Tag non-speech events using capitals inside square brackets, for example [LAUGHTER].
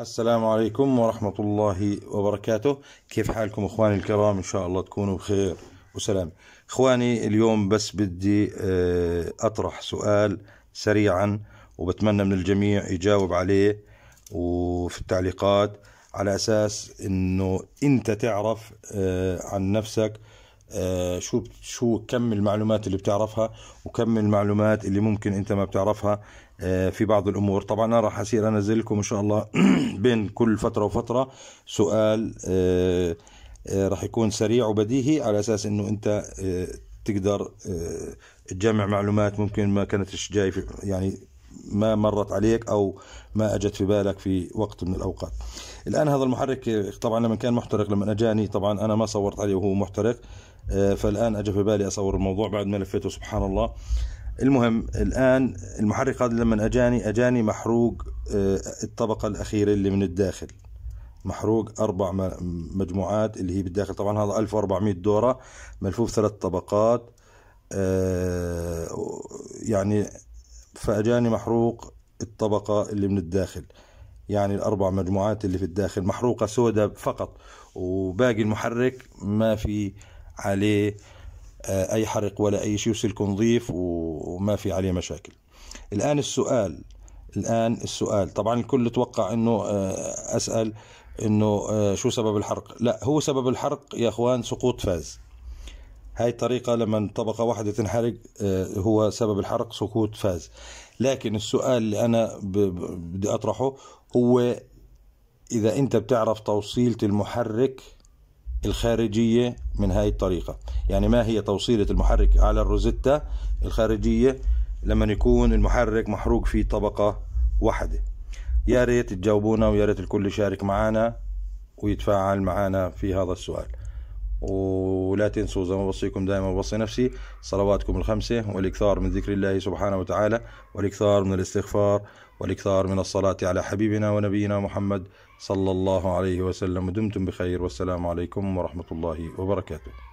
السلام عليكم ورحمة الله وبركاته كيف حالكم إخواني الكرام إن شاء الله تكونوا بخير وسلام إخواني اليوم بس بدي آه، أطرح سؤال سريعا وبتمنى من الجميع يجاوب عليه وفي التعليقات على أساس أنه أنت تعرف آه، عن نفسك آه، شو شو كم المعلومات اللي بتعرفها وكم المعلومات اللي ممكن انت ما بتعرفها آه، في بعض الامور طبعا انا راح اصير انزل لكم ان شاء الله [CLEARS THROAT] بين كل فتره وفتره سؤال آه، راح يكون سريع وبديهي على اساس انه انت تقدر تجمع معلومات ممكن ما كانتش جاي يعني ما مرت عليك او ما اجت في بالك في وقت من الاوقات. الان هذا المحرك طبعا لما كان محترق لما اجاني طبعا انا ما صورت عليه وهو محترق آه، فالان اجى في بالي اصور الموضوع بعد ما لفيته سبحان الله. المهم الان المحرك هذا لما اجاني اجاني محروق آه، الطبقه الاخيره اللي من الداخل. محروق اربع مجموعات اللي هي بالداخل طبعا هذا 1400 دوره ملفوف ثلاث طبقات آه، يعني فأجاني محروق الطبقة اللي من الداخل يعني الأربع مجموعات اللي في الداخل محروقة سوداء فقط وباقي المحرك ما في عليه آه، أي حرق ولا أي شيء وسلك نظيف وما في عليه مشاكل الآن السؤال الآن السؤال طبعا الكل توقع أنه آه، أسأل أنه آه، شو سبب الحرق لا هو سبب الحرق يا أخوان سقوط فاز هاي الطريقة لما طبقة واحدة تنحرق آه، هو سبب الحرق سقوط فاز لكن السؤال اللي أنا بدي أطرحه هو إذا أنت بتعرف توصيلة المحرك الخارجية من هاي الطريقة يعني ما هي توصيلة المحرك على الروزيتا الخارجية لما يكون المحرك محروق في طبقة واحدة يا ريت تجاوبونا ويا ريت الكل يشارك معنا ويتفاعل معنا في هذا السؤال ولا تنسوا زي ما بوصيكم دائما بوصي نفسي صلواتكم الخمسة والإكثار من ذكر الله سبحانه وتعالى والإكثار من الاستغفار والإكثار من الصلاة على حبيبنا ونبينا محمد صلى الله عليه وسلم دمتم بخير والسلام عليكم ورحمة الله وبركاته